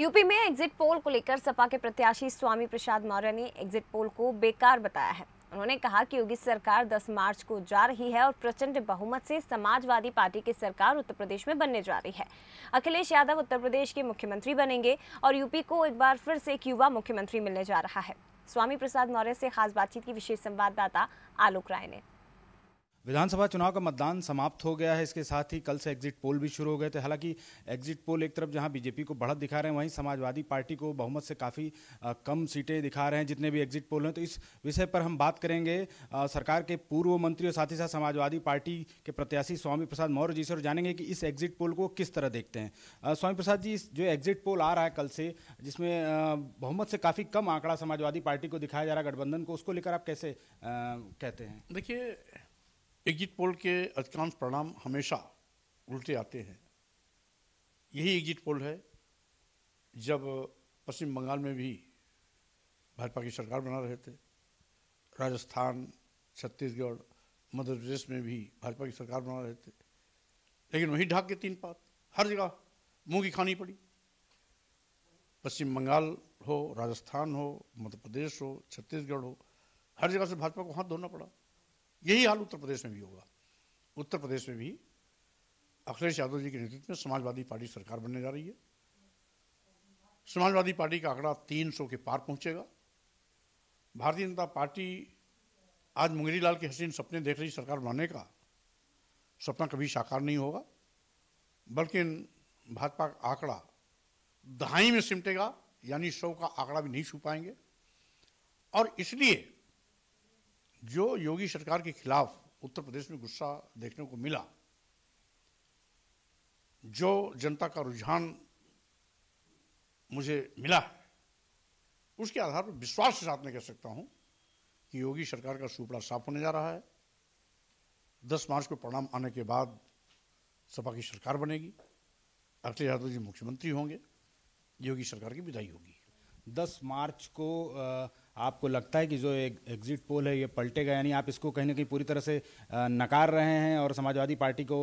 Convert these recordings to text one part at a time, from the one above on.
UP में exit poll को लेकर सपा के प्रत्याशी स्वामी प्रसाद मौर्य ने एग्जिट पोल को बेकार बताया है उन्होंने कहा कि योगी सरकार 10 मार्च को जा रही है और प्रचंड बहुमत से समाजवादी पार्टी की सरकार उत्तर प्रदेश में बनने जा रही है अखिलेश यादव उत्तर प्रदेश के मुख्यमंत्री बनेंगे और यूपी को एक बार फिर से एक युवा मुख्यमंत्री मिलने जा रहा है स्वामी प्रसाद मौर्य से खास बातचीत की विशेष संवाददाता आलोक राय ने विधानसभा चुनाव का मतदान समाप्त हो गया है इसके साथ ही कल से एग्जिट पोल भी शुरू हो गए थे हालांकि एग्जिट पोल एक तरफ जहां बीजेपी को बढ़त दिखा रहे हैं वहीं समाजवादी पार्टी को बहुमत से काफ़ी कम सीटें दिखा रहे हैं जितने भी एग्जिट पोल हैं तो इस विषय पर हम बात करेंगे आ, सरकार के पूर्व मंत्री और साथ ही साथ समाजवादी पार्टी के प्रत्याशी स्वामी प्रसाद मौर्य जी से और जानेंगे कि इस एग्जिट पोल को किस तरह देखते हैं स्वामी प्रसाद जी जो एग्जिट पोल आ रहा है कल से जिसमें बहुमत से काफ़ी कम आंकड़ा समाजवादी पार्टी को दिखाया जा रहा है गठबंधन को उसको लेकर आप कैसे कहते हैं देखिए एग्जिट पोल के अधिकांश परिणाम हमेशा उल्टे आते हैं यही एग्जिट पोल है जब पश्चिम बंगाल में भी भाजपा की सरकार बना रहे थे राजस्थान छत्तीसगढ़ मध्य प्रदेश में भी भाजपा की सरकार बना रहे थे लेकिन वहीं ढाक के तीन पात हर जगह मुंह की खानी पड़ी पश्चिम बंगाल हो राजस्थान हो मध्य प्रदेश हो छत्तीसगढ़ हो हर जगह से भाजपा को हाथ धोना पड़ा यही हाल उत्तर प्रदेश में भी होगा उत्तर प्रदेश में भी अखिलेश यादव जी के नेतृत्व में समाजवादी पार्टी सरकार बनने जा रही है समाजवादी पार्टी का आंकड़ा तीन के पार पहुंचेगा भारतीय जनता पार्टी आज मुंगेरी के हसीन सपने देख रही सरकार बनाने का सपना कभी साकार नहीं होगा बल्कि भाजपा का आंकड़ा दहाई में सिमटेगा यानी सौ का आंकड़ा भी नहीं छू पाएंगे और इसलिए जो योगी सरकार के खिलाफ उत्तर प्रदेश में गुस्सा देखने को मिला जो जनता का रुझान मुझे मिला है उसके आधार पर विश्वास के साथ मैं कह सकता हूं कि योगी सरकार का सुपड़ा साफ होने जा रहा है दस मार्च को परिणाम आने के बाद सपा की सरकार बनेगी अखिलेश यादव जी मुख्यमंत्री होंगे योगी सरकार की विदाई होगी दस मार्च को आ, आपको लगता है कि जो एक एग्जिट पोल है ये पलटेगा यानी आप इसको कहीं ना कहीं पूरी तरह से नकार रहे हैं और समाजवादी पार्टी को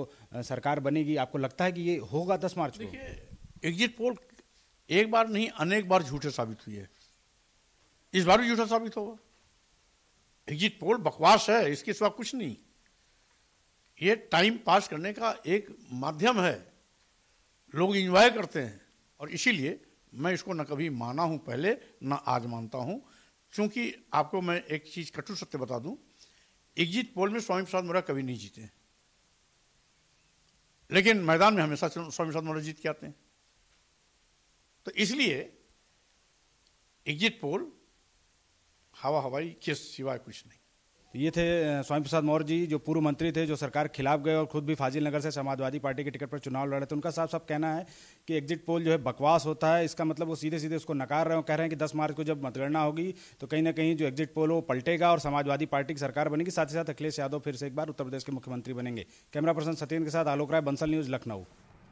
सरकार बनेगी आपको लगता है कि ये होगा दस मार्च को एग्जिट पोल एक बार नहीं अनेक बार झूठे साबित हुई है इस बार भी झूठा साबित होगा एग्जिट पोल बकवास है इसके सिवा कुछ नहीं ये टाइम पास करने का एक माध्यम है लोग इंजॉय करते हैं और इसीलिए मैं इसको न कभी माना हूं पहले न आज मानता हूं चूंकि आपको मैं एक चीज़ कटु सत्य बता दूं एग्जिट पोल में स्वामी प्रसाद मौर्य कभी नहीं जीते लेकिन मैदान में हमेशा स्वामी प्रसाद मौर्य जीत के आते हैं तो इसलिए एग्जिट पोल हवा हवाई के सिवाय कुछ नहीं ये थे स्वामी प्रसाद मौर्य जी जो पूर्व मंत्री थे जो सरकार खिलाफ गए और खुद भी फाजिल नगर से समाजवादी पार्टी के टिकट पर चुनाव लड़ रहे थे उनका साफ साफ कहना है कि एग्जिट पोल जो है बकवास होता है इसका मतलब वो सीधे सीधे उसको नकार रहे हैं कह रहे हैं कि 10 मार्च को जब मतगणना होगी तो कहीं ना कहीं जो एग्जिट पोल वो पलटेगा और समाजवादी पार्टी की सरकार बनेगी साथ ही साथ अखिलेश यादव फिर से एक बार उत्तर प्रदेश के मुख्यमंत्री बनेंगे कैमरा पर्सन सत्येंद्र के साथ आलोक राय बंसल न्यूज़ लखनऊ